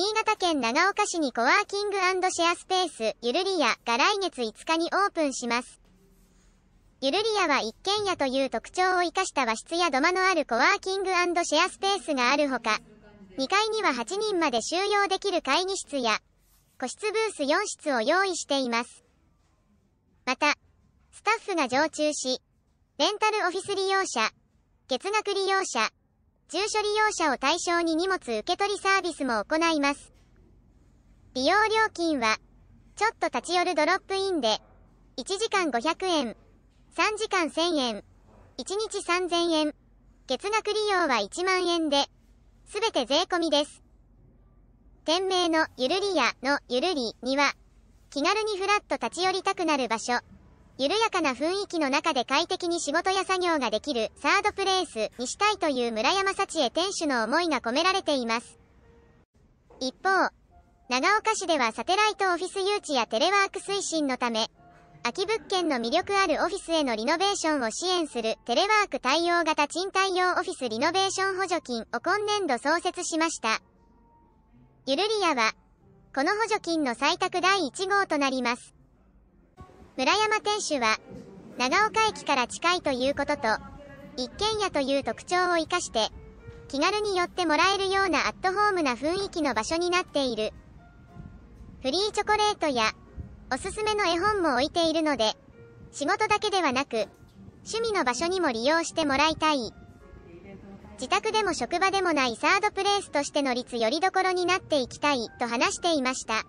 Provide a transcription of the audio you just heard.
新潟県長岡市にコワーキングシェアスペース、ゆるりやが来月5日にオープンします。ゆるりやは一軒家という特徴を生かした和室や土間のあるコワーキングシェアスペースがあるほか、2階には8人まで収容できる会議室や、個室ブース4室を用意しています。また、スタッフが常駐し、レンタルオフィス利用者、月額利用者、住所利用者を対象に荷物受け取りサービスも行います。利用料金は、ちょっと立ち寄るドロップインで、1時間500円、3時間1000円、1日3000円、月額利用は1万円で、すべて税込みです。店名のゆるりやのゆるりには、気軽にフラット立ち寄りたくなる場所。緩やかな雰囲気の中で快適に仕事や作業ができるサードプレイスにしたいという村山幸恵店主の思いが込められています。一方、長岡市ではサテライトオフィス誘致やテレワーク推進のため、空き物件の魅力あるオフィスへのリノベーションを支援するテレワーク対応型賃貸用オフィスリノベーション補助金を今年度創設しました。ゆるりやは、この補助金の採択第1号となります。村山店主は、長岡駅から近いということと、一軒家という特徴を生かして、気軽に寄ってもらえるようなアットホームな雰囲気の場所になっている。フリーチョコレートや、おすすめの絵本も置いているので、仕事だけではなく、趣味の場所にも利用してもらいたい。自宅でも職場でもないサードプレイスとしての率よりどころになっていきたいと話していました。